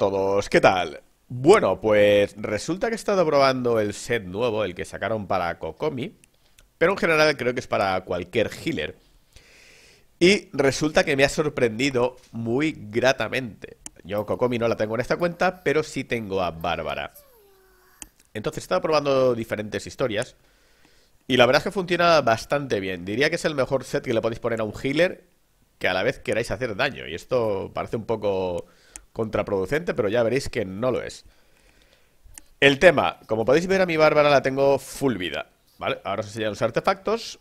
todos, ¿qué tal? Bueno, pues resulta que he estado probando el set nuevo, el que sacaron para Kokomi, pero en general creo que es para cualquier healer. Y resulta que me ha sorprendido muy gratamente. Yo Kokomi no la tengo en esta cuenta, pero sí tengo a Bárbara. Entonces he estado probando diferentes historias. Y la verdad es que funciona bastante bien. Diría que es el mejor set que le podéis poner a un healer que a la vez queráis hacer daño. Y esto parece un poco contraproducente, pero ya veréis que no lo es. El tema, como podéis ver a mi Bárbara la tengo full vida, ¿vale? Ahora os enseñaré los artefactos,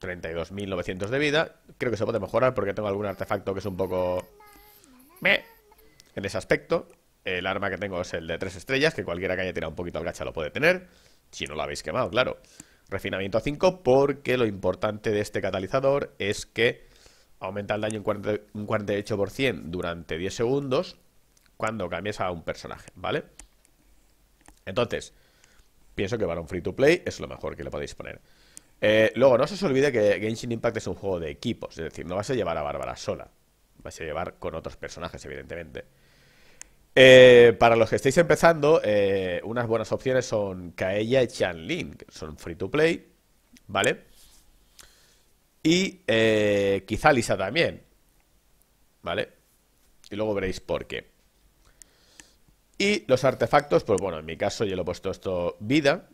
32.900 de vida, creo que se puede mejorar porque tengo algún artefacto que es un poco... Meh. En ese aspecto, el arma que tengo es el de tres estrellas, que cualquiera que haya tirado un poquito al gacha lo puede tener, si no lo habéis quemado, claro. Refinamiento a 5 porque lo importante de este catalizador es que aumenta el daño un, 48% durante 10 segundos cuando cambies a un personaje, ¿vale? Entonces, pienso que para un free to play es lo mejor que le podéis poner. Eh, luego, no se os olvide que Genshin Impact es un juego de equipos, es decir, no vas a llevar a Bárbara sola, vas a llevar con otros personajes, evidentemente. Eh, para los que estáis empezando, eh, unas buenas opciones son Kaella y Chanlin, que son free to play, ¿vale? Y eh, quizá Lisa también. ¿Vale? Y luego veréis por qué. Y los artefactos, pues bueno, en mi caso yo le he puesto esto vida.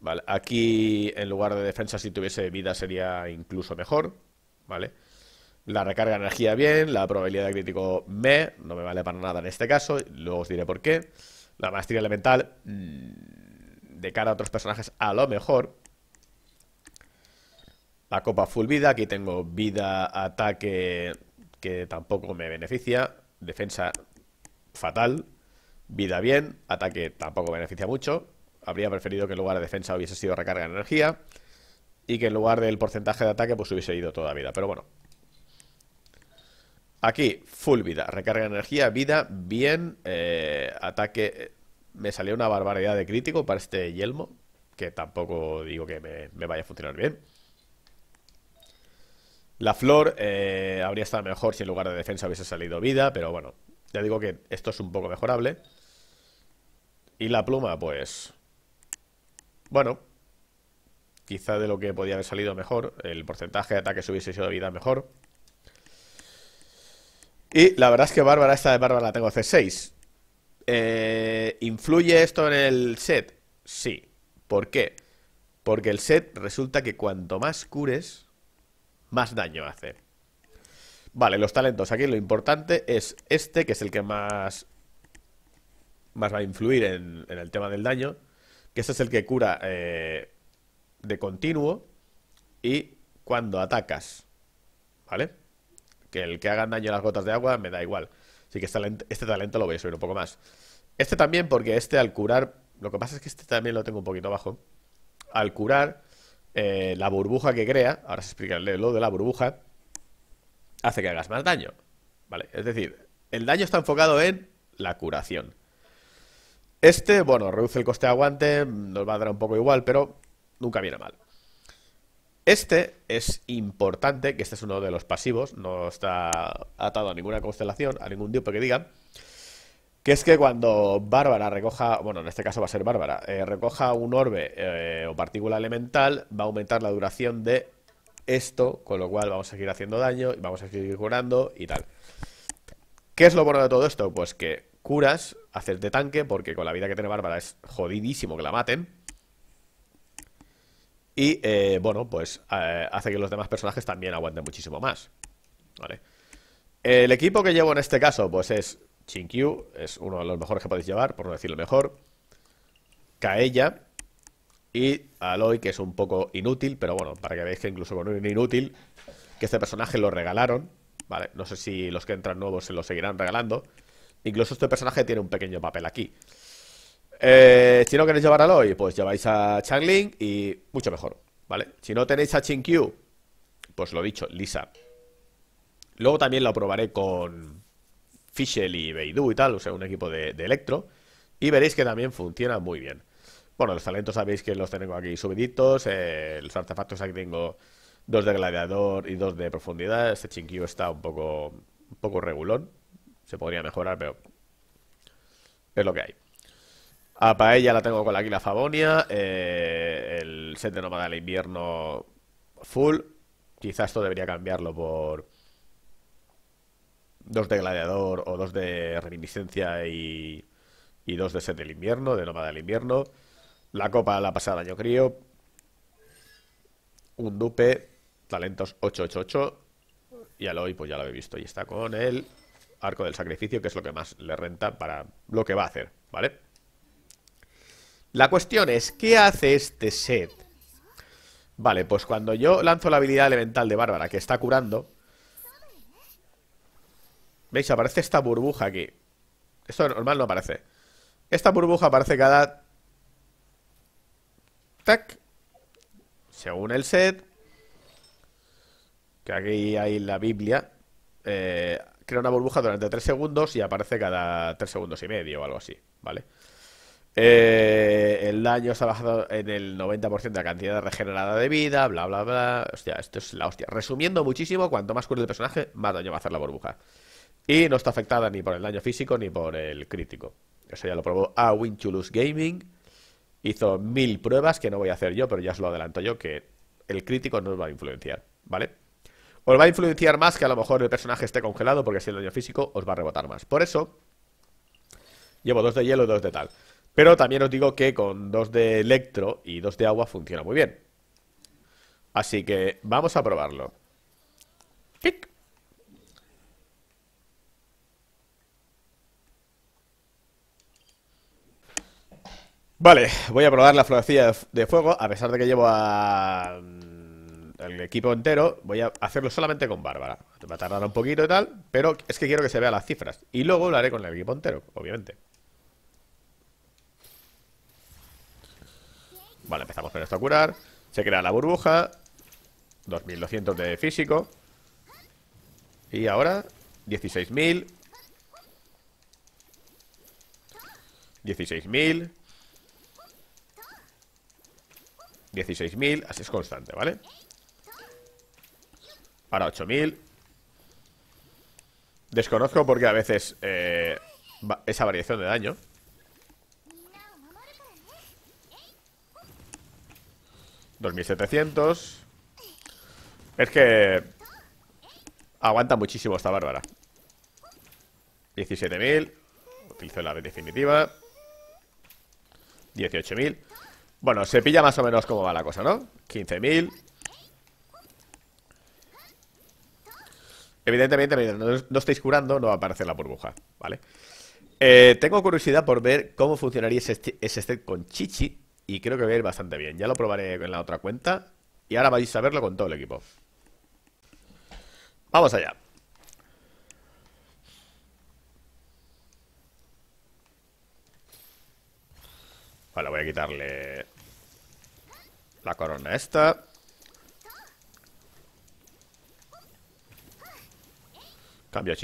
¿vale? Aquí en lugar de defensa, si tuviese vida sería incluso mejor. ¿Vale? La recarga de energía bien, la probabilidad de crítico me, no me vale para nada en este caso, luego os diré por qué. La maestría elemental, mm, de cara a otros personajes, a lo mejor, a copa full vida, aquí tengo vida, ataque que tampoco me beneficia, defensa fatal, vida bien, ataque tampoco beneficia mucho, habría preferido que en lugar de defensa hubiese sido recarga de energía y que en lugar del porcentaje de ataque pues hubiese ido toda vida, pero bueno. Aquí, full vida, recarga de energía, vida, bien, eh, ataque... Eh, me salió una barbaridad de crítico para este yelmo, que tampoco digo que me vaya a funcionar bien. La flor eh, habría estado mejor si en lugar de defensa hubiese salido vida, pero bueno, ya digo que esto es un poco mejorable. Y la pluma, pues... Bueno, quizá de lo que podía haber salido mejor, el porcentaje de ataques hubiese sido de vida mejor. Y la verdad es que Bárbara, esta de Bárbara la tengo C6. Eh, ¿Influye esto en el set? Sí. ¿Por qué? Porque el set resulta que cuanto más cures, más daño hace. Vale, los talentos. Aquí lo importante es este, que es el que más, más va a influir en, el tema del daño. Que este es el que cura eh, de continuo y cuando atacas. ¿Vale? Que el que hagan daño a las gotas de agua me da igual. Así que este talento, este talento lo voy a subir un poco más. Este también, porque este al curar... Lo que pasa es que este también lo tengo un poquito bajo. Al curar eh, la burbuja que crea, ahora se explicaré lo de la burbuja, hace que hagas más daño. ¿Vale? Es decir, el daño está enfocado en la curación. Este, bueno, reduce el coste de aguante, nos va a dar un poco igual, pero nunca viene mal. Este es importante, que este es uno de los pasivos, no está atado a ninguna constelación, a ningún dios que diga. Que es que cuando Bárbara recoja, bueno, en este caso va a ser Bárbara, eh, recoja un orbe eh, o partícula elemental, va a aumentar la duración de esto, con lo cual vamos a seguir haciendo daño y vamos a seguir curando y tal. ¿Qué es lo bueno de todo esto? Pues que curas, haces de tanque, porque con la vida que tiene Bárbara es jodidísimo que la maten. Y eh, bueno, pues hace que los demás personajes también aguanten muchísimo más. ¿Vale? El equipo que llevo en este caso, pues es Chinkyu es uno de los mejores que podéis llevar, por no decir lo mejor. Kaella. Y Aloy, que es un poco inútil, pero bueno, para que veáis que incluso con un inútil, que este personaje lo regalaron. Vale, no sé si los que entran nuevos se lo seguirán regalando. Incluso este personaje tiene un pequeño papel aquí. Eh, si no queréis llevar a Aloy, pues lleváis a Changling y mucho mejor, ¿vale? Si no tenéis a Chinkyu, pues lo dicho, Lisa. Luego también lo probaré con, Fischl y Beidou y tal, o sea, un equipo de, Electro. Y veréis que también funciona muy bien. Bueno, los talentos sabéis que los tengo aquí subiditos. Eh, los artefactos aquí tengo dos de gladiador y dos de profundidad. Este chinquillo está un poco, un poco regulón. Se podría mejorar, pero es lo que hay. A Paella la tengo con la Aquila Favonia. Eh, el set de Nómada del Invierno full. Quizás esto debería cambiarlo por dos de Gladiador o dos de Reminiscencia y, y dos de Set del Invierno, de Nómada del Invierno. La Copa la pasada año crío. Un dupe, talentos 888. Y al hoy, pues ya lo he visto. Y está con el arco del sacrificio, que es lo que más le renta para lo que va a hacer, ¿vale? La cuestión es, ¿qué hace este set? Vale, pues cuando yo lanzo la habilidad elemental de Bárbara, que está curando, ¿Veis? Aparece esta burbuja aquí. Esto normal no aparece. Esta burbuja aparece cada... Tac. Según el set. Que aquí hay la Biblia. Eh, crea una burbuja durante 3 segundos y aparece cada 3 segundos y medio o algo así, ¿vale? Eh, el daño se ha bajado en el 90% de la cantidad regenerada de vida, bla, bla, bla. Hostia, esto es la hostia. Resumiendo muchísimo, cuanto más cura el personaje, más daño va a hacer la burbuja. Y no está afectada ni por el daño físico ni por el crítico. Eso ya lo probó a Lose Gaming. Hizo mil pruebas que no voy a hacer yo, pero ya os lo adelanto yo, que el crítico no os va a influenciar, ¿vale? Os va a influenciar más que a lo mejor el personaje esté congelado, porque si el daño físico os va a rebotar más. Por eso, llevo dos de hielo y dos de tal. Pero también os digo que con dos de electro y dos de agua funciona muy bien. Así que vamos a probarlo. Vale, voy a probar la florecilla de fuego, a pesar de que llevo a... El equipo entero, voy a hacerlo solamente con Bárbara. Va a tardar un poquito y tal, pero es que quiero que se vean las cifras. Y luego lo haré con el equipo entero, obviamente. Vale, empezamos con esto a curar. Se crea la burbuja. 2200 de físico. Y ahora 16.000. 16.000. 16.000, así es constante, ¿vale? Ahora 8.000 Desconozco porque a veces eh, esa variación de daño ¿2.700? Es que Aguanta muchísimo esta bárbara 17.000 Utilizo la definitiva 18.000 bueno, se pilla más o menos cómo va la cosa, ¿no? 15.000 Evidentemente, no, no, estáis curando, no va a aparecer la burbuja, ¿vale? Eh, tengo curiosidad por ver cómo funcionaría ese, ese set con Chichi y creo que va a ir bastante bien. Ya lo probaré en la otra cuenta y ahora vais a verlo con todo el equipo. Vamos allá. Vale, voy a quitarle la corona esta. Cambio a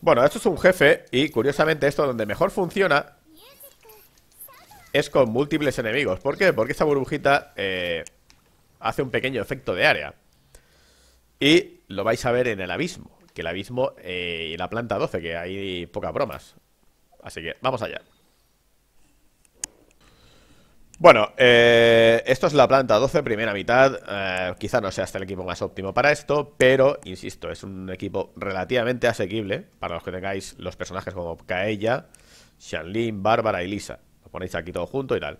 Bueno, esto es un jefe y curiosamente esto donde mejor funciona es con múltiples enemigos. ¿Por qué? Porque esta burbujita eh, hace un pequeño efecto de área. Y lo vais a ver en el abismo. Que el abismo eh, y la planta 12, que hay pocas bromas. Así que vamos allá. Bueno, eh, esto es la planta 12, primera mitad. quizá no sea hasta el equipo más óptimo para esto, pero, insisto, es un equipo relativamente asequible para los que tengáis los personajes como Kaella, Shanlin, Bárbara y Lisa. Lo ponéis aquí todo junto y tal.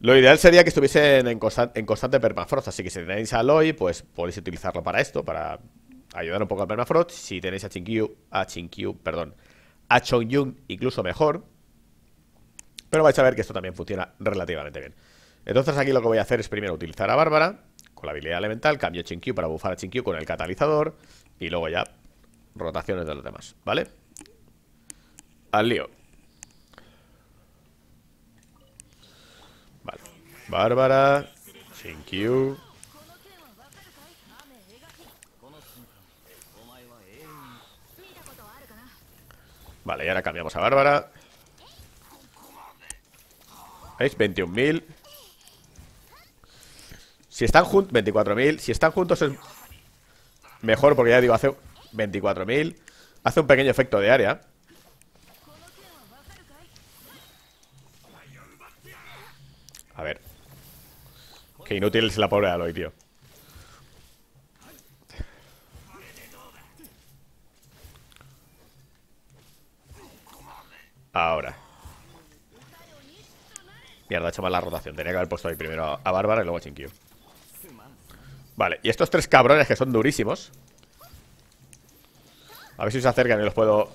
Lo ideal sería que estuviesen en, constante permafrost, así que si tenéis a Aloy, pues podéis utilizarlo para esto, para ayudar un poco al permafrost. Si tenéis a Chinkyu, a Chinkyu, perdón, a Chongyun incluso mejor. Pero vais a ver que esto también funciona relativamente bien. Entonces aquí lo que voy a hacer es primero utilizar a Bárbara con la habilidad elemental, cambio Chinkyu para bufar a Chinkyu con el catalizador y luego ya rotaciones de los demás, ¿vale? Al lío. Bárbara. Sin Q. Vale, y ahora cambiamos a Bárbara. ¿Veis? 21.000. Si están juntos... 24.000. Si están juntos es mejor porque ya digo, hace 24.000. Hace un pequeño efecto de área. A ver. Qué inútil es la pobre Aloy, tío. Ahora. Mierda, he hecho mal la rotación. Tenía que haber puesto ahí primero a Bárbara y luego a Chinkyu. Vale, y estos tres cabrones que son durísimos. A ver si se acercan y los puedo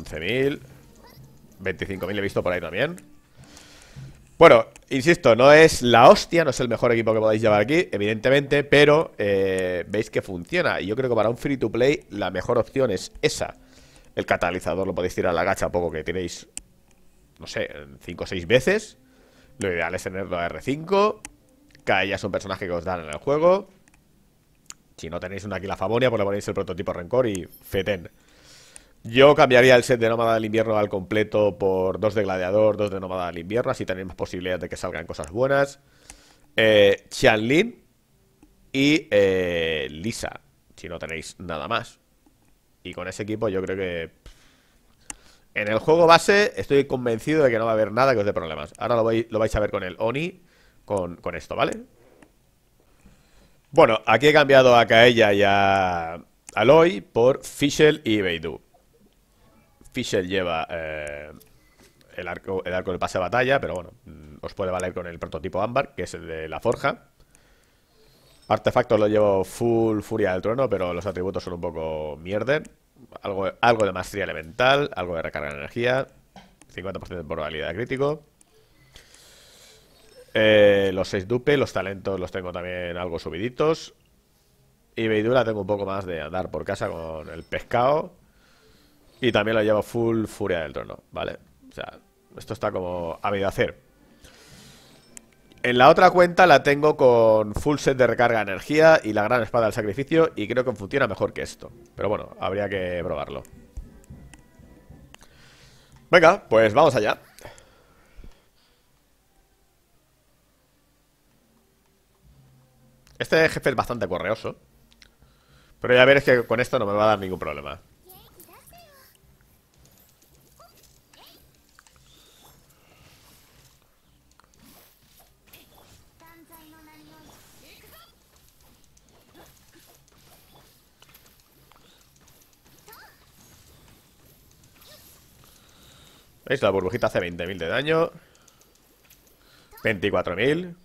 11.000 25.000 he visto por ahí también Bueno, insisto, no es la hostia No es el mejor equipo que podáis llevar aquí Evidentemente, pero eh, Veis que funciona, y yo creo que para un free to play La mejor opción es esa El catalizador lo podéis tirar a la gacha Poco que tenéis, no sé 5 o 6 veces Lo ideal es tenerlo a R5 que ya es un personaje que os dan en el juego Si no tenéis una la famonia Pues le ponéis el prototipo Rencor y Feten yo cambiaría el set de Nómada del Invierno al completo por dos de Gladiador, dos de Nómada del Invierno, así tenemos posibilidades de que salgan cosas buenas. Eh, y eh, Lisa, si no tenéis nada más. Y con ese equipo yo creo que... En el juego base estoy convencido de que no va a haber nada que os dé problemas. Ahora lo vais, a ver con el Oni, con, esto, ¿vale? Bueno, aquí he cambiado a Kaella y a Aloy por Fischel y Beidou. Fisher lleva eh, el, arco, el arco del pase de batalla, pero bueno, mm, os puede valer con el prototipo ámbar, que es el de la forja. Artefactos lo llevo full furia del trono, pero los atributos son un poco mierder. Algo, algo de maestría elemental, algo de recarga de energía, 50% de probabilidad crítico. Eh, los 6 dupe, los talentos los tengo también algo subiditos. Y veidura tengo un poco más de andar por casa con el pescado. Y también lo llevo full Furia del Trono, ¿vale? O sea, esto está como a medio hacer. En la otra cuenta la tengo con full set de recarga de energía y la gran espada del sacrificio y creo que funciona mejor que esto. Pero bueno, habría que probarlo. Venga, pues vamos allá. Este jefe es bastante correoso. Pero ya veréis que con esto no me va a dar ningún problema. ¿Veis? La burbujita hace 20.000 de daño 24.000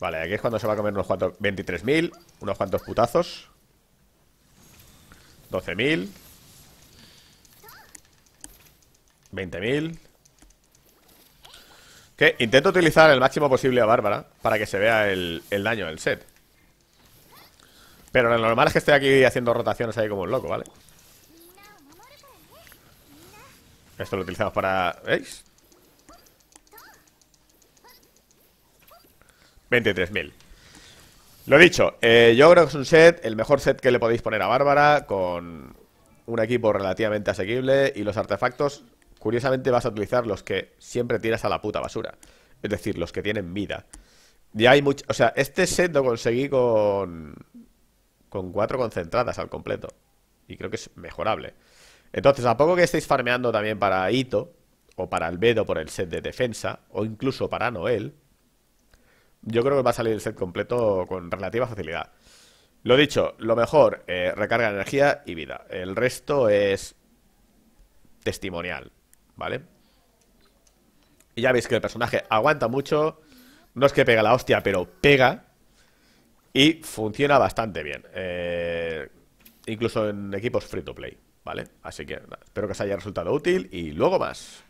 Vale, aquí es cuando se va a comer unos cuantos 23.000, unos cuantos putazos 12.000 20.000 que intento utilizar el máximo posible a Bárbara para que se vea el, daño del set. Pero lo normal es que esté aquí haciendo rotaciones ahí como un loco, ¿vale? Esto lo utilizamos para... ¿Veis? 23.000 Lo dicho, eh, yo creo que es un set, el mejor set que le podéis poner a Bárbara Con un equipo relativamente asequible Y los artefactos curiosamente vas a utilizar los que siempre tiras a la puta basura. Es decir, los que tienen vida. Ya hay mucho. O sea, este set lo conseguí con. Con cuatro concentradas al completo. Y creo que es mejorable. Entonces, a poco que estéis farmeando también para Ito, o para Albedo por el set de defensa, o incluso para Noel, yo creo que va a salir el set completo con relativa facilidad. Lo dicho, lo mejor, eh, recarga energía y vida. El resto es testimonial. ¿vale? Y ya veis que el personaje aguanta mucho. No es que pega la hostia, pero pega. Y funciona bastante bien. Eh, incluso en equipos free to play, ¿vale? Así que espero que os haya resultado útil y luego más.